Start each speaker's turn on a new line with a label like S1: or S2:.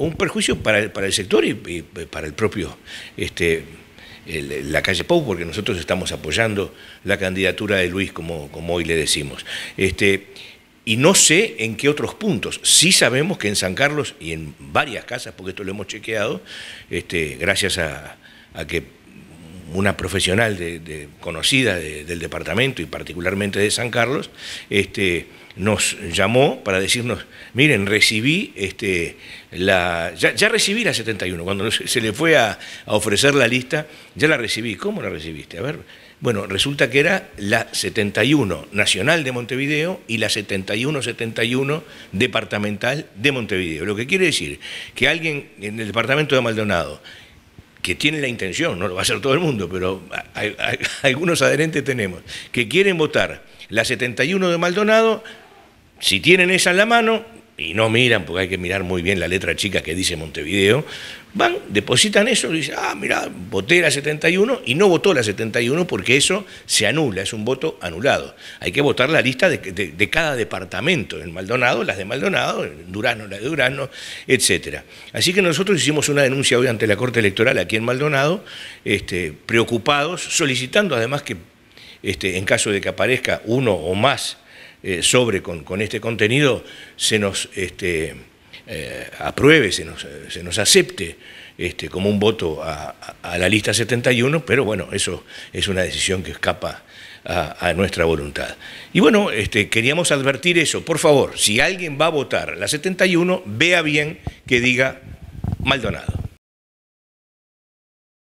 S1: un perjuicio para el, sector y, eh, para el propio este, la calle Pau, porque nosotros estamos apoyando la candidatura de Luis, como, hoy le decimos. Este, y no sé en qué otros puntos. Sí sabemos que en San Carlos y en varias casas, porque esto lo hemos chequeado, este, gracias a que una profesional conocida del departamento y particularmente de San Carlos, este, nos llamó para decirnos, miren, recibí este, la, ya, recibí la 71, cuando se le fue a, a, ofrecer la lista, ya la recibí, ¿cómo la recibiste? A ver, bueno, resulta que era la 71 Nacional de Montevideo y la 71-71 Departamental de Montevideo, lo que quiere decir que alguien en el departamento de Maldonado, que tienen la intención, no lo va a hacer todo el mundo, pero algunos adherentes tenemos, que quieren votar la 71 de Maldonado, si tienen esa en la mano, y no miran, porque hay que mirar muy bien la letra chica que dice Montevideo, van, depositan eso y dicen, ah, mira, voté la 71 y no votó la 71 porque eso se anula, es un voto anulado. Hay que votar la lista de, cada departamento, en Maldonado, las de Maldonado, en Durano, las de Durano, etc. Así que nosotros hicimos una denuncia hoy ante la Corte Electoral aquí en Maldonado, este, preocupados, solicitando además que este, en caso de que aparezca uno o más eh, sobre con, este contenido se nos este, eh, apruebe, eh, se nos, acepte este, como un voto a, la lista 71, pero bueno, eso es una decisión que escapa a, nuestra voluntad. Y bueno, este, queríamos advertir eso. Por favor, si alguien va a votar la 71, vea bien que diga Maldonado.